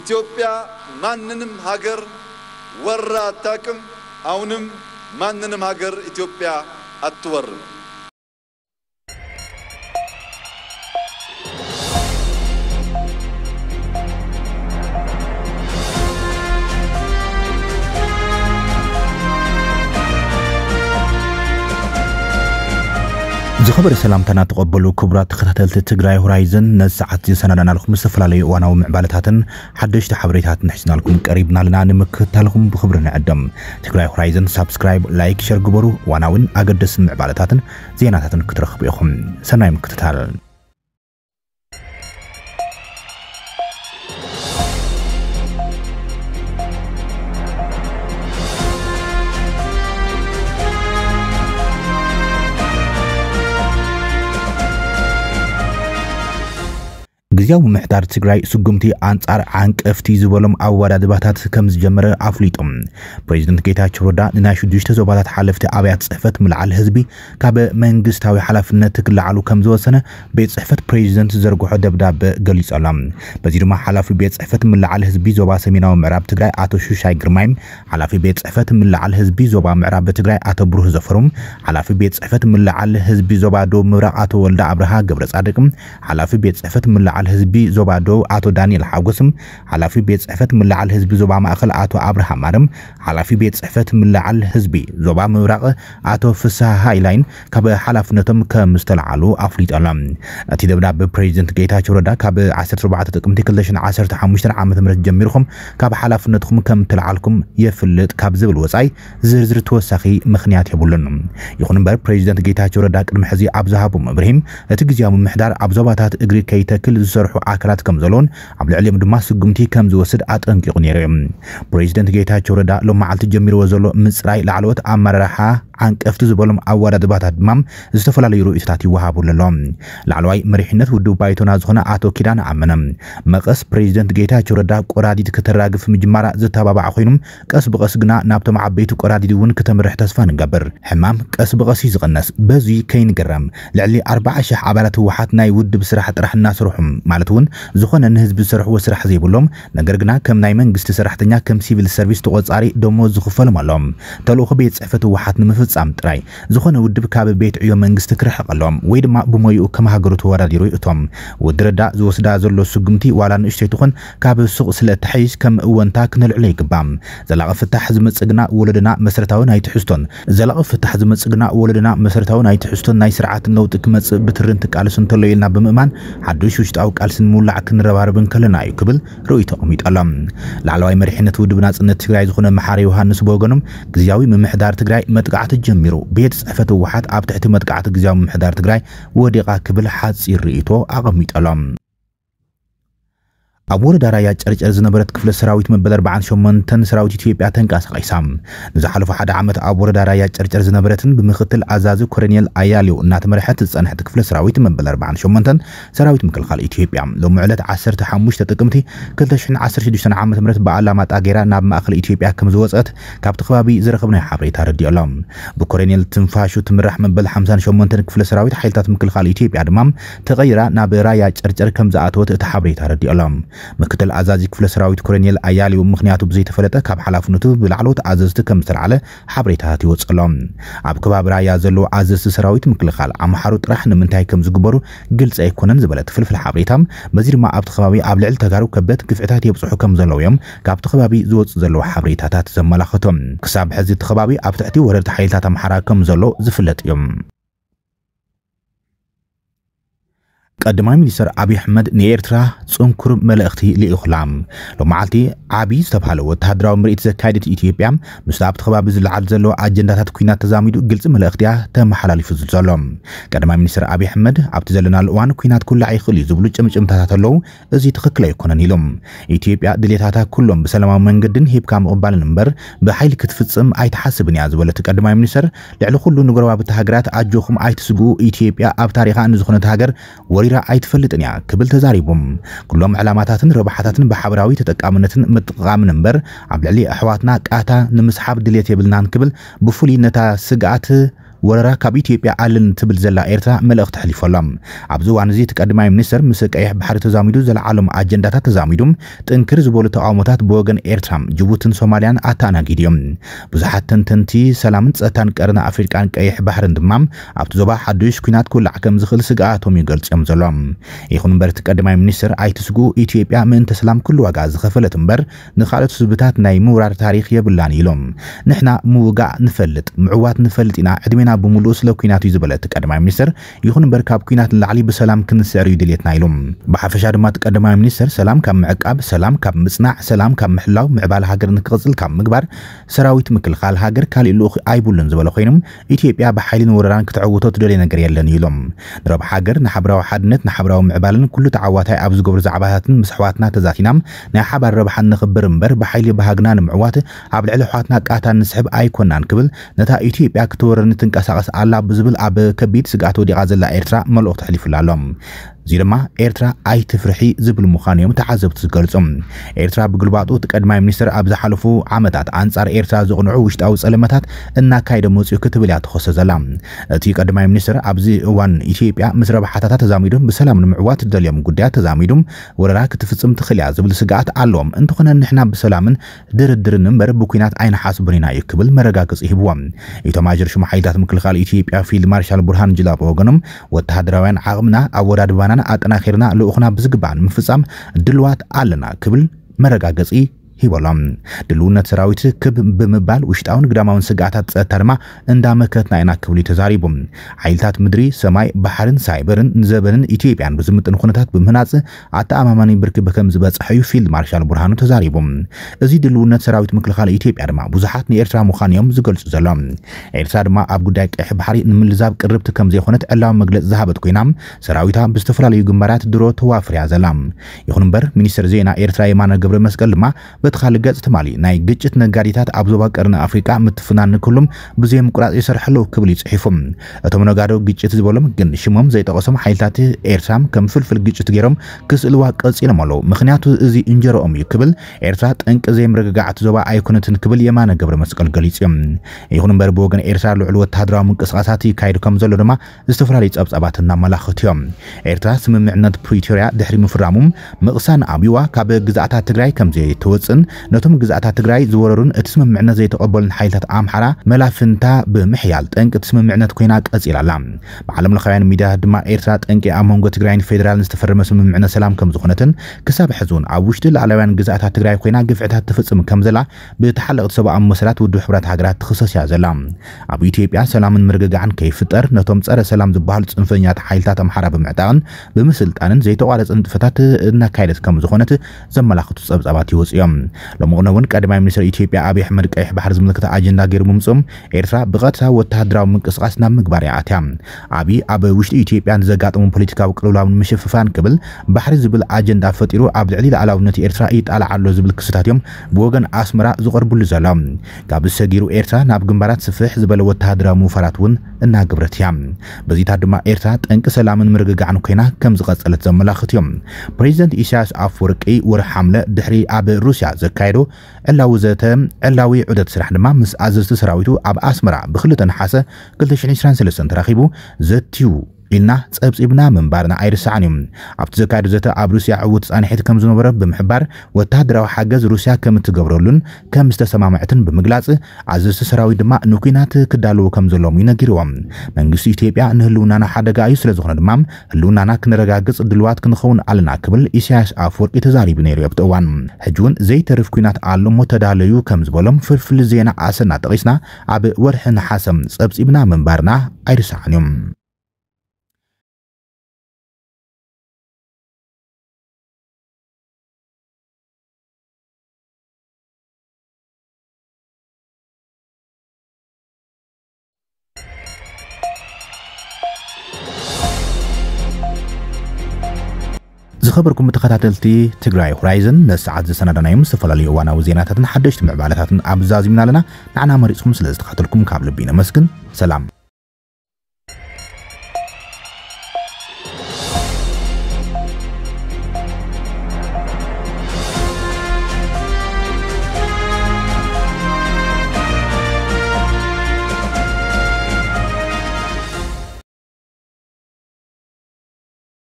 ኢትዮጵያ ማንንም ሀገር ወራ አታቅም። አሁንም ማንንም ሀገር ኢትዮጵያ አትወርም። ዝኸበረ ሰላምታና ተቐበሉ ክቡራት ተኸታተልቲ ትግራይ ሆራይዘን ነዚ ሰዓት ዝሰናዳናልኩም ዝተፈላለዩ እዋናዊ ምዕባለታትን ሓደሽቲ ሓበሬታት ንሕዝናልኩም ቀሪብና ኣለና ንምክታልኩም ብክብሪ ንዕደም ትግራይ ሆራይዘን ሳብስክራይብ ላይክ ሸር ግበሩ እዋናውን ኣገደስን ምዕባለታትን ዜናታትን ክትረኽቡ ኢኹም ሰናይ ምክትታል ግዜያዊ ምሕዳር ትግራይ ስጉምቲ አንጻር ዓንቀፍቲ ዝበሎም ኣወዳድባታት ከም ዝጀመረ ኣፍሊጦም ፕሬዚደንት ጌታቸው ረዳ ንናይ ሽዱሽተ ዞባታት ሓለፍቲ ኣብያት ፅሕፈት ምልዓል ህዝቢ ካብ መንግስታዊ ሓላፍነት ክላዓሉ ከም ዝወሰነ ቤት ፅሕፈት ፕሬዚደንት ዘርግሖ ደብዳበ ገሊጹ ኣሎ በዚ ድማ ሓላፊ ቤት ፅሕፈት ምልዓል ህዝቢ ዞባ ሰሜናዊ ምዕራብ ትግራይ ኣቶ ሹሻይ ግርማይ ሓላፊ ቤት ፅሕፈት ምልዓል ህዝቢ ዞባ ምዕራብ ትግራይ ኣቶ ብሩህ ዘፈሮም ሓላፊ ቤት ፅሕፈት ምልዓል ህዝቢ ዞባ ዶ ምብራቅ ኣቶ ወልዳ ኣብርሃ ገብረ ጻድቅም ሓላፊ ቤት ፅሕፈት ምልዓል ምልዓል ህዝቢ ዞባ ደቡብ አቶ ዳንኤል ሓጎስም ሓላፊ ቤት ፅሕፈት ምልዓል ህዝቢ ዞባ ማእኸል አቶ ኣብርሃ ማርም ሓላፊ ቤት ፅሕፈት ምልዓል ህዝቢ ዞባ ምብራቕ አቶ ፍስሐ ሃይላይን ካብ ሓላፍነቶም ከም ዝተለዓሉ ኣፍሊጦሎም እቲ ደብዳብ ፕሬዚደንት ጌታቸው ረዳ ካብ 14 ጥቅምቲ 215 ዓ ም ጀሚርኩም ካብ ሓላፍነትኩም ከም ትለዓልኩም የፍልጥ ካብ ዝብል ወፃኢ ዝርዝር ተወሳኺ ምክንያት የብሉን ይኹን እምበር ፕሬዚደንት ጌታቸው ረዳ ቅድሚ ሕዚ ኣብ ዝሃቦም እብርሂም እቲ ግዜያዊ ምምሕዳር ኣብ ዞባታት እግሪ ከይተክል ዝ ዝሰርሑ ኣካላት ከም ዘሎን ኣብ ልዕሊኦም ድማ ስጉምቲ ከም ዝወስድ ኣጠንቂቑ ነይሩ እዩ ፕሬዚደንት ጌታቸው ረዳ ሎም መዓልቲ ጀሚርዎ ዘሎ ምፅራይ ላዕለወት ኣመራርሓ ኣንቀፍቲ ዝበሎም ኣወዳድባታት ድማ ዝተፈላለዩ ርእቶታት ይወሃቡ ኣሎ ላዕለዋይ መሪሕነት ውድብ ባይቶና ዝኾነ ኣቶ ኪዳን ኣመነ መቐስ ፕሬዚደንት ጌታቸው ረዳ ቆራዲድ ክተራግፍ ምጅማራ ዝተባባዕ ኮይኑ ቀስ ብቐስ ግና ናብቶም ዓበይቲ ቆራዲድ እውን ክተምርሕ ተስፋ ንገብር ሕማም ቀስ ብቐስ እዩ ዝቕነስ በዚ ከይንገረም ልዕሊ 40,000 ኣባላት ህወሓት ናይ ውድብ ስራሕ ጥራሕ እናሰርሑ ማለት እውን ዝኾነ ንህዝቢ ዝሰርሕዎ ስራሕ ዘይብሎም ነገር ግና ከም ናይ መንግስቲ ሰራሕተኛ ከም ሲቪል ሰርቪስ ተቆፃሪ ደሞ ዝኽፈሎም ኣሎም ተልእኹ ቤት ፅሕፈት ህወሓት ንምፍ ምፍፃም ጥራይ ዝኾነ ውድብ ካብ ቤት ዕዮ መንግስቲ ክርሕቕ ኣሎም ወይ ድማ ብሞይኡ ከማሃገሩ ተወዳዲሩ እቶም ወዲ ረዳእ ዝወስዳ ዘሎ ስጉምቲ ዋላ ንእሽተይ ትኹን ካብ ሱቕ ስለ ተሓይሽ ከም እወንታ ክነልዕሎ ይግባእ ዘላቐ ፍታሕ ዝመፅእ ግና ወለድና መሰረታዊ ናይ ትሕዝቶን ዘላቐ ፍታሕ ዝመፅእ ግና ወለድና መሰረታዊ ናይ ትሕዝቶን ናይ ስርዓት ነውጢ ክመፅእ ብትርን ትቃልስ እንተሎ ኢልና ብምእማን ሓዱሽ ውሽጣዊ ቃልሲ ንምውላዕ ክንረባርብን ከለና እዩ ክብል ርእይ ተቐሚጡ ኣሎም ላዕለዋይ መሪሕነት ውድብ ናፅነት ትግራይ ዝኾነ መሓሪ ዮሃንስ ብወገኖም ግዜያዊ ምምሕዳር ትግራይ መጥቃዕቲ ተጀሚሩ ቤት ፅሕፈት ህወሓት ኣብ ትሕቲ መጥቃዕቲ ግዝያዊ ምምሕዳር ትግራይ ወዲቓ ክብል ሓፂር ርእቶ ኣቐሚጠሎም ኣብ ወረዳ ራያ ጨርጨር ዝነበረት ክፍለ ሰራዊት መበል 48 ሰራዊት ኢትዮጵያ ተንቀሳቒሳ ንዝሓለፈ ሓደ ዓመት ኣብ ወረዳ ራያ ጨርጨር ዝነበረትን ብምክትል ኣዛዚ ኮሎኔል ኣያሌው እናተመርሐት ዝፀንሐት ክፍለ ሰራዊት መበል 48 ሰራዊት ምክልኻል ኢትዮጵያ ሎሚ ዕለት 15 ጥቅምቲ 2016 ዓ ም ብኣላማጣ ገይራ ናብ ማእከል ኢትዮጵያ ከም ዝወፀት ካብቲ ከባቢ ዝረኸብናይ ሓበሬታ ረዲኡ ኣሎ ብኮሎኔል ትንፋሹ ትምራሕ መበል 58 ክፍለ ሰራዊት ሓይልታት ምክልኻል ኢትዮጵያ ድማ ተቐይራ ናብ ራያ ጨርጨር ከም ዝኣተወት እቲ ሓበሬታ ረዲኡ ኣሎ ምክትል ኣዛዚ ክፍለ ሰራዊት ኮሎኔል ኣያሌው ምክንያቱ ብዘይተፈለጠ ካብ ሓላፍነቱ ብላዕሎት ኣዘዝቲ ከም ዝተለዓለ ሓበሬታታት ይወፅሎም ኣብ ከባቢ ራያ ዘለዉ ኣዘዝቲ ሰራዊት ምክልኻል ኣምሓሩ ጥራሕ ንምንታይ ከም ዝግበሩ ግልፂ ኣይኮነን ዝበለት ፍልፍል ሓበሬታ በዚ ድማ ኣብቲ ከባቢ ኣብ ልዕሊ ተጋሩ ከበት ግፍዕታት የብፅሑ ከም ዘለዉ እዮም ካብቲ ከባቢ ዝወፅ ዘለዉ ሓበሬታታት ዘመላኽቶም ክሳብ ሕዚ እቲ ከባቢ ኣብ ትሕቲ ወረርቲ ሓይልታት ኣምሓራ ከም ዘሎ ዝፍለጥ እዮም ቀዳማይ ሚኒስትር ዓብዪ ኣሕመድ ንኤርትራ ፅንኩር መልእኽቲ ልኢኹላም መዓልቲ ዓብዪ ዝተባሃለ ወተሃደራዊ ምርኢት ዘካየደት ኢትዮጵያ ምስ ኣብቲ ከባቢ ዝለዓል ዘለዎ ኣጀንዳታት ኩናት ተዛሚዱ ግልፂ መልእኽቲ እያ ተመሓላሊፉ ዝዘሎ ቀዳማይ ሚኒስትር ዓብዪ ኣሕመድ ኣብቲ ዘለናሉ እዋን ኩናት ኩላዕ ይኽእል እዩ ዝብሉ ጭምጭምታታት ኣለዉ እዚ ትኽክል ኣይኮነን ኢሎም ኢትዮጵያ ድሌታታ ኩሎም ብሰላማዊ መንገድን ሂብካ ምቕባልን እምበር ብሓይሊ ክትፍፅም ኣይተሓስብን እያ ዝበለት ቀዳማይ ሚኒስትር ልዕሊ ኩሉ ንጎረባብቲ ሃገራት ኣጆኹም ኣይትስግኡ ኢትዮጵያ ኣብ ታሪኻ ንዝኾነት ሃገር ويرا عيد فلتنيا كبل تزاريبوم كلهم علاماتاتن ربحاتاتن بحبراوي تتقامنتن متقامن نمبر عبلالي احواتنا كاتا نمسحاب دليتي بلنان كبل بفولي نتا سقعته ወረራ ካብ ኢትዮጵያ ኣለን ትብል ዘላ ኤርትራ መልእኽቲ ሕሊፉ ኣሎ ኣብዚ እዋን እዚ እቲ ቀዳማይ ሚኒስትር ምስ ቀይሕ ባሕሪ ተዛሚዱ ዘለዓሎም ኣጀንዳታት ተዛሚዱ ጥንክር ዝበሉ ተቃውሞታት ብወገን ኤርትራ ጅቡትን ሶማልያን ኣተኣናጊድ እዮም ብዙሓት ተንተንቲ ሰላምን ፀጥታን ቀርና ኣፍሪቃን ቀይሕ ባሕርን ድማ ኣብቲ ዞባ ሓዱሽ ኩናት ክውላዕ ከም ዝኽእል ስጋኣቶም ይገልፁ እዮም ዘሎ ይኹን እምበር እቲ ቀዳማይ ሚኒስትር ኣይትስጉ ኢትዮጵያ ምእንተ ሰላም ኩሉ ዋጋ ዝኸፈለት እምበር ንካልኦት ህዝብታት ናይ ምውራር ታሪክ የብላን ኢሎም ንሕና ምውጋእ ንፈልጥ ምዕዋት ንፈልጥ ኢና ዕድሜ ዓለምና ብምሉእ ስለ ኩናት እዩ ዝበለ እቲ ቀዳማይ ሚኒስተር ይኹን እምበር ካብ ኩናት ንላዕሊ ብሰላም ክንስዕር እዩ ድልየትና ኢሉ ብሓፈሻ ድማ እቲ ቀዳማይ ሚኒስተር ሰላም ካብ ምዕቃብ ሰላም ካብ ምፅናዕ ሰላም ካብ ምሕላው ምዕባል ሃገር ንክቕፅል ካብ ምግባር ሰራዊት ምክልኻል ሃገር ካልእ ልኡኽ ኣይብሉን ዝበለ ኮይኑ ኢትዮጵያ ብሓይልን ወረራን ክትዕውቶ ትደልየ ነገር የለን ኢሎም ንረብ ሃገር ንሓበራዊ ሓድነት ንሓበራዊ ምዕባልን ኩሉ ተዓዋታይ ኣብ ዝገብሩ ዛዕባታትን ምስ ኣሕዋትና ተዛቲና ናይ ሓባር ረብሓ ንኽብር እምበር ብሓይሊ ባሃግና ንምዕዋት ኣብ ልዕሊ ኣሕዋትና ቃታ ንስሕብ ኣይኮናን ክብል ነታ ኢትዮጵያ ክትወረርንትን ክትንቀሳቐስ ኣላ ብዝብል ኣብ ከቢድ ስጋኣት ወዲቓ ዘላ ኤርትራ መልእኽቲ ኣሕሊፉላ ኣሎ እዚ ድማ ኤርትራ ኣይትፍርሒ ዝብል ምዃኑ እዮም ተዓዘብቲ ዝገልጹ ኤርትራ ብግልባጡ እቲ ቀዳማይ ሚኒስትር ኣብ ዝሓለፉ ዓመታት ኣንጻር ኤርትራ ዝቕንዑ ውሽጣዊ ጸለመታት እናካይደ መፅኡ ክትብል እያ ትኸሶ ዘላ እቲ ቀድማይ ሚኒስትር ኣብዚ እዋን ኢትዮጵያ ምስ ረብሓታታት ተዛሚዱ ብሰላም ንምዕዋት ዝደልዮም ጉዳያት ተዛሚዱ ወረራ ክትፍፅም ትኽእል እያ ዝብል ስጋኣት ኣለዎም እንትኾነ ንሕና ብሰላምን ድርድርን እምበር ብኩናት ኣይንሓስብን ኢና እዩ ክብል መረጋገፂ ሂብዎም ኢቶማጅር ሽሙ ሓይልታት ምክልኻል ኢትዮጵያ ፊልድ ማርሻል ቡርሃን ጅላ ብወገኖም ወተሃደራውያን ዓቕምና ኣብ ወዳድባና ኣጠናኺርና ልኡኹና ብዝግባእ ንምፍጻም ድልዋት ኣለና ክብል መረጋገፂ ሂበሎም ድልውነት ሰራዊት ክብ በመባል ውሽጣውን ግዳማውን ስጋታት ፀጥታ ድማ እንዳመከትና ዓይና ክብሉ ተዛሪቡ ሓይልታት ምድሪ ሰማይ ባሕርን ሳይበርን ዘበንን ኢትዮጵያን ብዝምጥን ኩነታት ብምህናፅ ኣተኣማማኒ ብርክብ ከም ዝበፅሐ እዩ ፊልድ ማርሻል ብርሃኑ ተዛሪቡ እዚ ድልውነት ሰራዊት ምክልኻል ኢትዮጵያ ድማ ብዙሓት ንኤርትራ ምዃን እዮም ዝገልጹ ዘሎ ኤርትራ ድማ ኣብ ጉዳይ ቀይሕ ባሕሪ ንምልዛብ ቅርብቲ ከም ዘይኮነት ዕላዊ መግለፂ ዝሃበት ኮይና ሰራዊታ ብዝተፈላለዩ ግንባራት ድሮ ተዋፍርያ ዘላ ይኹን እምበር ሚኒስትር ዜና ኤርትራ የማነ ገብረ መስቀል ድማ ብቲ ገጽ ትማሊ ናይ ግጭት ነጋዴታት ኣብ ዞባ ቀርኒ ኣፍሪቃ ምትፍናን ኩሎም ብዙየ ምቁራፅ ይሰርሐሉ ክብል ይጽሒፎም እቶም ነጋዶ ግጭት ዝበሎም ግን ሽሞም ዘይጠቐሶም ሓይልታት ኤርትራም ከም ፍልፍል ግጭት ገይሮም ክስእልዋ ቀጺሎም ኣለዉ ምክንያቱ እዚ እንጀሮኦም እዩ ክብል ኤርትራ ጠንቂ ዘይምርግጋዕቲ ዞባ ኣይኮነትን ክብል የማነ ገብረ መስቀል ገሊጹ እዮም ይኹን እምበር ብወገን ኤርትራ ልዕሉ ወተሃደራዊ ምንቅስቃሳት ይካየዱ ከም ዘሎ ድማ ዝተፈላለዩ ጸብጻባት እናመላኽት እዮም ኤርትራ ስምምዕነት ፕሪቶርያ ድሕሪ ምፍራሙ ምቕሳን ኣብዋ ካብ ግዛእታት ትግራይ ከም ትወፅእ ምምራፅን ነቶም ግዛኣታት ትግራይ ዝወረሩን እቲ ስምምዕነት ዘይተቐበሉን ሓይልታት ኣምሓራ መላፍንታ ብምሕያል ጠንቂ እቲ ስምምዕነት ኮይና ቀፂላ ኣላ ብዓለም ለካውያን ሚድያ ድማ ኤርትራ ጠንቂ ኣብ መንጎ ትግራይን ፌደራልን ዝተፈረመ ስምምዕነት ሰላም ከም ዝኾነትን ክሳብ ሕዚ እውን ኣብ ውሽጢ ላዕለውያን ግዛኣታት ትግራይ ኮይና ግፍዕታት ትፍፅም ከም ዘላ ብተሓለቕቲ ሰብኣዊ መሰላት ውድብ ሕብራት ሃገራት ትኽሰስ እያ ዘላ ኣብ ኢትዮጵያ ሰላምን ምርግጋዕን ከይፍጠር ነቶም ፀረ ሰላም ዝበሃሉ ፅንፈኛት ሓይልታት ኣምሓራ ብምዕጣቕን ብምስልጣንን ዘይተቋረፀ ንጥፈታት እናካየደት ከም ዝኾነት ዘመላኽቱ ፀብጻባት ይወፅ እዮም ሎሚ እውን ቀዳማይ ሚኒስትር ኢትዮጵያ ኣብዪ ኣሕመድ ቀይሕ ባሕሪ ዝምልክት ኣጀንዳ ገይሩ ምምፅኦም ኤርትራ ብቐጥታ ወተሃደራዊ ምንቅስቓስ ናብ ምግባር እያ ኣትያ ኣብዪ ኣብ ውሽጢ ኢትዮጵያ ንዘጋጠሙ ፖለቲካዊ ቅልውላው ምሽፍፋን ክብል ባሕሪ ዝብል ኣጀንዳ ፈጢሩ ኣብ ልዕሊ ላዕላውነት ኤርትራ ይጣልዓ ኣሎ ዝብል ክስታት እዮም ብወገን ኣስመራ ዝቐርቡሉ ዘሎ ካብ ሰጊሩ ኤርትራ ናብ ግንባራት ስፍሕ ዝበለ ወተሃደራዊ ምውፈራት እውን እናግብረት እያ በዚታት ድማ ኤርትራ ጠንቂ ሰላምን ምርግጋዕን ኮይና ከም ዝቐፀለት ዘመላኽት እዮም ፕሬዚደንት ኢሳያስ ኣፈወርቂ ወርሒ ሓምለ ድሕሪ ኣብ ሩስያ ዘካየዶ ዕላዊ ዘተ ዕላዊ ዑደት ስራሕ ድማ ምስ ኣዘዝቲ ሰራዊቱ ኣብ ኣስመራ ብክልተ ነሓሰ 223 ተራኺቡ ዘትዩ ኢልና ፀብፂብና ምንባርና ኣይርስዓን እዩ ኣብቲ ዘካየዱ ዘተ ኣብ ሩስያ ዕውት ፃንሒት ከም ዝነበረ ብምሕባር ወታደራዊ ሓገዝ ሩስያ ከም እትገብረሉን ከም ዝተሰማምዕትን ብምግላፅ ኣዘዝቲ ሰራዊት ድማ ንኩናት ክዳልዎ ከም ዘሎም ይነጊርዎም መንግስቲ ኢትዮጵያ ንህልውናና ሓደጋ እዩ ስለዝኾነ ድማ ህልውናና ክንረጋግፅ ድልዋት ክንኸውን ኣለና ክብል ኢሳያስ ኣፈወርቂ ተዛሪቡ ነይሩ ኣብቲ እዋን ሕጂ እውን ዘይተርፍ ኩናት ኣሎ ሞ ተዳለዩ ከም ዝበሎም ፍልፍል ዜና ኣሰና ጠቂስና ኣብ ወርሒ ንሓሰም ፀብፂብና ምንባርና ኣይርስዓን እዮም ዝኸበርኩም ተኸታተልቲ ትግራይ ሆራይዘን ነሰዓት ዝሰናዳናዮም ዝተፈላለዩ እዋናዊ ዜናታትን ሓደሽቲ ምዕባለታትን ኣበዛዚምና ኣለና ንዓና መሪፅኩም ስለ ዝተኸተልኩም ካብ ልቢ ነመስግን ሰላም